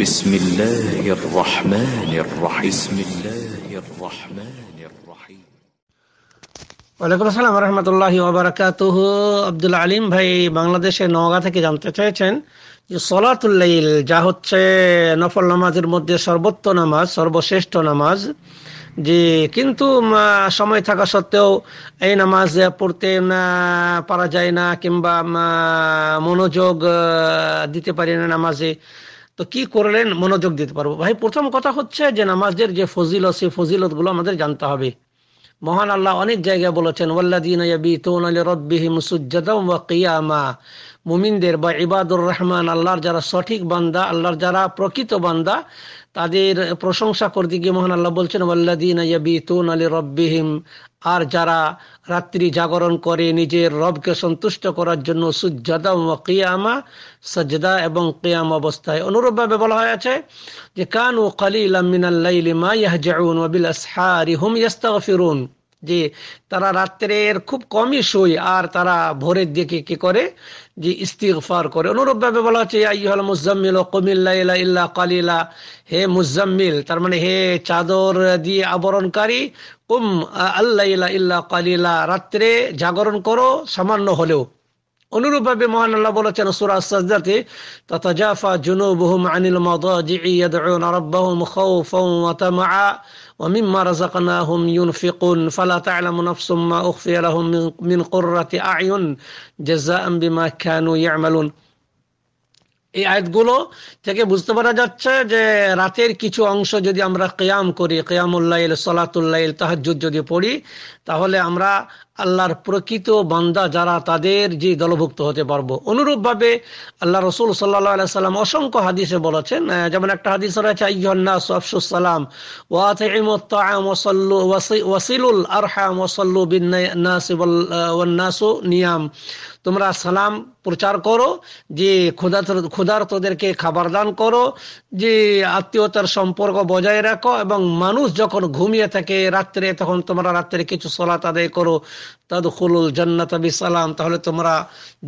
بسم الله الرحمن الرحيم بسم الله الرحمن الرحيم ওয়ালাইকুম আসসালাম রহমতুল্লাহ ওবরাকাতুহ আব্দুল আলিম ভাই বাংলাদেশে নওগাঁ থেকে জানতে চেয়েছেন যে সলাতুল্লাইল যা হচ্ছে নফল নামাজের মধ্যে সর্বোচ্চ নামাজ সর্বশ্রেষ্ঠ নামাজ যে কিন্তু সময় থাকা সত্ত্বেও এই নামাজ পড়তে না পারা যায় না কিংবা মনোযোগ দিতে পারি না নামাজে তো কি করলেন মনোযোগ দিতে পারবো ভাই প্রথম কথা হচ্ছে যে নামাজের যে ফজিলত সেই ফজিলত গুলো আমাদের জানতে হবে মহান আল্লাহ অনেক জায়গায় বলেছেন মুমিনদের বা ইবাদুর রহমান আল্লাহর যারা সঠিক বান্দা আল্লাহর যারা প্রকৃত বান্দা তাদের প্রশংসা করতে গিয়ে মহান আল্লাহ বলছেন ওয়াল্লাদিনা আলী আর যারা রাত্রি জাগরণ করে নিজের রবকে সন্তুষ্ট করার জন্য সুজাদা ও কিয়ামা সজ্জাদা এবং কিয়াম অবস্থায় অনুরূপভাবে বলা আছে যে কান ও কালিল মিনাল্লাইলি ইয়াহ জাউন ওবিল বিল আসহারি হুম ইস্তাগফিরুন যে তারা রাত্রের খুব কমই শোয় আর তারা ভোরের দিকে কি করে যে ইস্তিগফার করে অনুরূপভাবে বলা হচ্ছে আইহাল মুজাম্মিল ও কমিল্লা ইলা ইল্লা কালিলা হে মুজাম্মিল তার মানে হে চাদর দিয়ে আবরণকারী কুম আল্লাহ ইলা ইল্লা কালিলা রাত্রে জাগরণ করো সামান্য হলেও অনুরূপভাবে মহান আল্লাহ বলেছেন সুরা সাজদাতে আনিল রাব্বাহুম ওয়া এই আয়াতগুলো থেকে বুঝতে পারা যাচ্ছে যে রাতের কিছু অংশ যদি আমরা কেয়াম করি কেয়ামুল্লাইল সলাতুল্লাইল তাহাজুদ যদি পড়ি তাহলে আমরা আল্লাহর প্রকৃত বান্দা যারা তাদের যে দলভুক্ত হতে পারবো অনুরূপভাবে আল্লাহ রসুল সাল্লাহ সাল্লাম অসংখ্য হাদিসে বলেছেন যেমন একটা হাদিস রয়েছে আইহন্নাস আফসুসালাম ওয়াসিলুল আরহাম ওসল্লু বিনাসু নিয়াম তোমরা সালাম প্রচার করো যে ক্ষুধার তোদেরকে খাবার দান করো যে আত্মীয়তার সম্পর্ক বজায় রাখো এবং মানুষ যখন ঘুমিয়ে থাকে রাত্রে তখন তোমরা রাত্রে কিছু সলাত আদায় করো তাদুখুলুল জান্নাত সালাম তাহলে তোমরা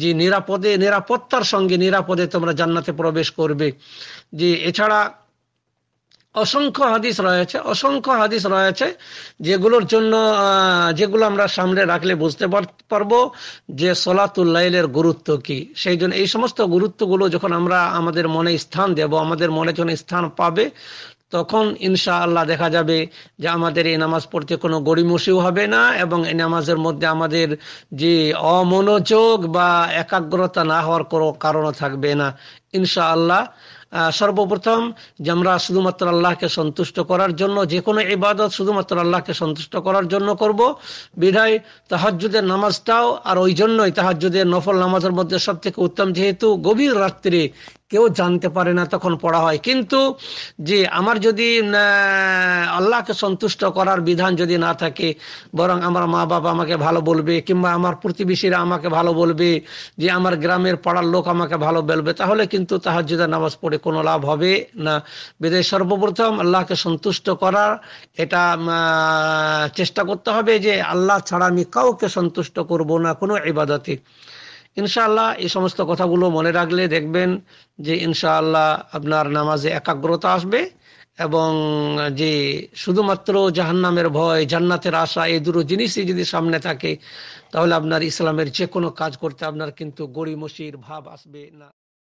যে নিরাপদে নিরাপত্তার সঙ্গে নিরাপদে তোমরা জান্নাতে প্রবেশ করবে যে এছাড়া অসংখ্য হাদিস রয়েছে অসংখ্য হাদিস রয়েছে যেগুলোর জন্য যেগুলো আমরা সামনে রাখলে বুঝতে পারবো যে সলাতুল্লাইলের গুরুত্ব কি সেই জন্য এই সমস্ত গুরুত্বগুলো যখন আমরা আমাদের মনে স্থান দেব আমাদের মনে যখন স্থান পাবে তখন ইনশা আল্লাহ দেখা যাবে যে আমাদের এই নামাজ পড়তে কোনো গড়িমসিও হবে না এবং এই নামাজের মধ্যে আমাদের যে অমনোযোগ বা একাগ্রতা না হওয়ার কোনো কারণও থাকবে না ইনশাআল্লাহ সর্বপ্রথম যে আমরা শুধুমাত্র আল্লাহকে সন্তুষ্ট করার জন্য যে কোনো ইবাদত শুধুমাত্র আল্লাহকে সন্তুষ্ট করার জন্য করব বিধায় তাহাজুদের নামাজটাও আর ওই জন্যই তাহাজুদের নফল নামাজের মধ্যে সব থেকে উত্তম যেহেতু গভীর রাত্রে কেউ জানতে পারে না তখন পড়া হয় কিন্তু যে আমার যদি আল্লাহকে সন্তুষ্ট করার বিধান যদি না থাকে বরং আমার মা বাবা আমাকে ভালো বলবে কিংবা আমার প্রতিবেশীরা আমাকে ভালো বলবে যে আমার গ্রামের পাড়ার লোক আমাকে ভালো বলবে তাহলে কিন্তু কিন্তু তাহাজুদা নামাজ পড়ে কোনো লাভ হবে না বেদে সর্বপ্রথম আল্লাহকে সন্তুষ্ট করার এটা চেষ্টা করতে হবে যে আল্লাহ ছাড়া আমি কাউকে সন্তুষ্ট করব না কোনো ইবাদতে ইনশাআল্লাহ এই সমস্ত কথাগুলো মনে রাখলে দেখবেন যে ইনশাআল্লাহ আপনার নামাজে একাগ্রতা আসবে এবং যে শুধুমাত্র জাহান্নামের ভয় জান্নাতের আশা এই দুটো জিনিসই যদি সামনে থাকে তাহলে আপনার ইসলামের যে কোনো কাজ করতে আপনার কিন্তু গড়িমসির ভাব আসবে না